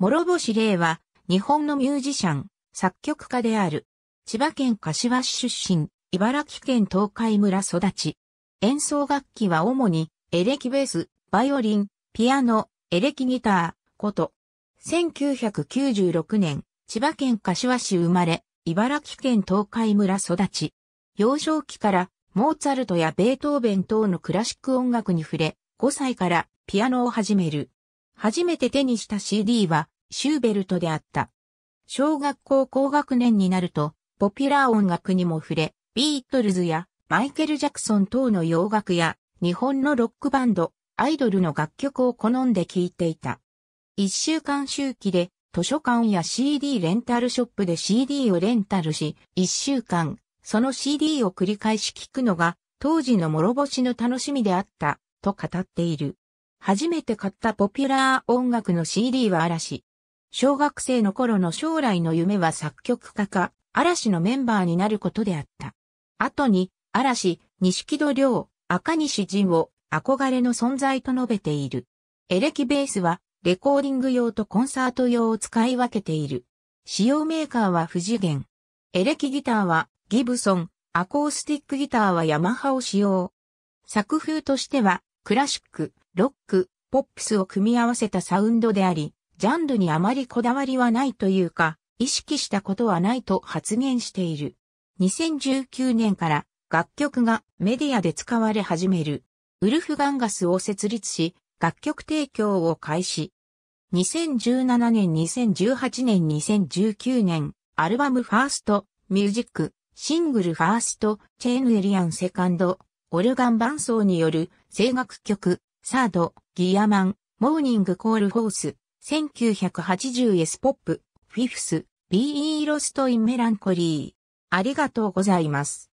諸星玲は、日本のミュージシャン、作曲家である。千葉県柏市出身、茨城県東海村育ち。演奏楽器は主に、エレキベース、バイオリン、ピアノ、エレキギター、こと。1996年、千葉県柏市生まれ、茨城県東海村育ち。幼少期から、モーツァルトやベートーベン等のクラシック音楽に触れ、5歳からピアノを始める。初めて手にした CD はシューベルトであった。小学校高学年になると、ポピュラー音楽にも触れ、ビートルズやマイケル・ジャクソン等の洋楽や日本のロックバンド、アイドルの楽曲を好んで聴いていた。一週間周期で図書館や CD レンタルショップで CD をレンタルし、一週間、その CD を繰り返し聴くのが当時の諸星の楽しみであった、と語っている。初めて買ったポピュラー音楽の CD は嵐。小学生の頃の将来の夢は作曲家か、嵐のメンバーになることであった。後に、嵐、西戸亮、赤西仁を憧れの存在と述べている。エレキベースは、レコーディング用とコンサート用を使い分けている。使用メーカーは不次元。エレキギターは、ギブソン、アコースティックギターはヤマハを使用。作風としては、クラシック、ロック、ポップスを組み合わせたサウンドであり、ジャンルにあまりこだわりはないというか、意識したことはないと発言している。2019年から楽曲がメディアで使われ始める。ウルフ・ガンガスを設立し、楽曲提供を開始。2017年、2018年、2019年、アルバムファースト、ミュージック、シングルファースト、チェーンエリアンセカンド、オルガン伴奏による声楽曲、サード、ギアマン、モーニングコールフォース、1980エスポップ、フィフス、ビーイロストインメランコリー。ありがとうございます。